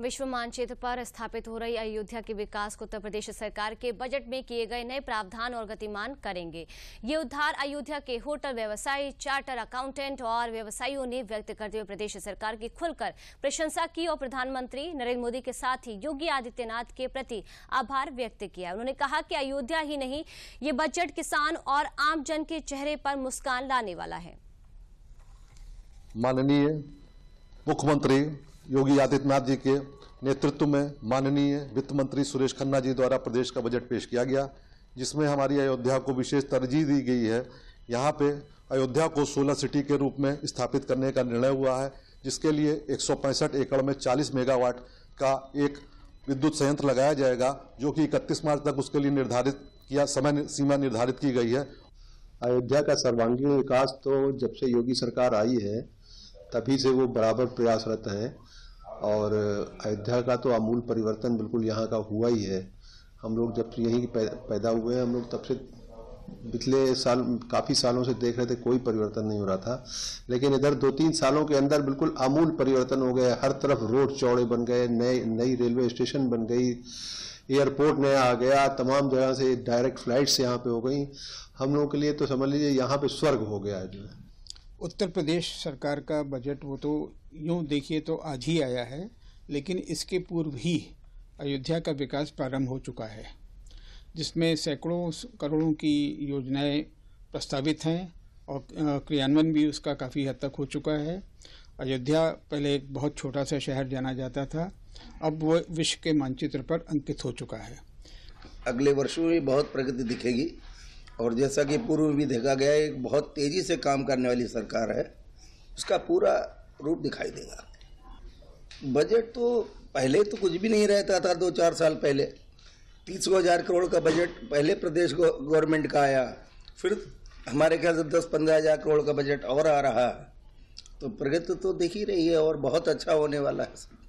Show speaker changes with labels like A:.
A: विश्व मानचित्र पर स्थापित हो रही अयोध्या के विकास को उत्तर प्रदेश सरकार के बजट में किए गए नए प्रावधान और गतिमान करेंगे ये उद्धार अयोध्या के होटल व्यवसायी चार्टर अकाउंटेंट और व्यवसायियों ने व्यक्त करते हुए प्रदेश सरकार की खुलकर प्रशंसा की और प्रधानमंत्री नरेंद्र मोदी के साथ ही योगी आदित्यनाथ के प्रति आभार व्यक्त किया उन्होंने कहा कि अयोध्या ही नहीं ये बजट किसान और आमजन के चेहरे पर मुस्कान लाने वाला है
B: माननीय मुख्यमंत्री योगी आदित्यनाथ जी के नेतृत्व में माननीय वित्त मंत्री सुरेश खन्ना जी द्वारा प्रदेश का बजट पेश किया गया जिसमें हमारी अयोध्या को विशेष तरजीह दी गई है यहाँ पे अयोध्या को 16 सिटी के रूप में स्थापित करने का निर्णय हुआ है जिसके लिए एक एकड़ में 40 मेगावाट का एक विद्युत संयंत्र लगाया जाएगा जो कि 31 मार्च तक उसके लिए निर्धारित
C: किया समय सीमा निर्धारित की गई है अयोध्या का सर्वांगीण विकास तो जब से योगी सरकार आई है तभी से वो बराबर प्रयासरत हैं और अयोध्या का तो अमूल परिवर्तन बिल्कुल यहाँ का हुआ ही है हम लोग जब यहीं पैदा हुए हैं हम लोग तब से पिछले साल काफ़ी सालों से देख रहे थे कोई परिवर्तन नहीं हो रहा था लेकिन इधर दो तीन सालों के अंदर बिल्कुल अमूल परिवर्तन हो गया हर तरफ रोड चौड़े बन गए नए नई रेलवे स्टेशन बन गई एयरपोर्ट नया आ गया तमाम जगह से डायरेक्ट फ्लाइट्स यहाँ पे हो गई हम लोगों के लिए तो समझ लीजिए यहाँ पे स्वर्ग हो गया जो है
D: उत्तर प्रदेश सरकार का बजट वो तो यूं देखिए तो आज ही आया है लेकिन इसके पूर्व ही अयोध्या का विकास प्रारंभ हो चुका है जिसमें सैकड़ों करोड़ों की योजनाएं प्रस्तावित हैं और क्रियान्वयन भी उसका काफ़ी हद तक हो चुका है अयोध्या पहले एक बहुत छोटा सा शहर जाना जाता था अब वो विश्व के मानचित्र पर अंकित हो चुका है
E: अगले वर्षों में बहुत प्रगति दिखेगी और जैसा कि पूर्व भी देखा गया एक बहुत तेज़ी से काम करने वाली सरकार है उसका पूरा रूप दिखाई देगा बजट तो पहले तो कुछ भी नहीं रहता था दो चार साल पहले तीस हज़ार करोड़ का बजट पहले प्रदेश गवर्नमेंट का आया फिर हमारे ख्याल से दस पंद्रह हज़ार करोड़ का बजट और आ रहा तो प्रगति तो देख ही रही है और बहुत अच्छा होने वाला है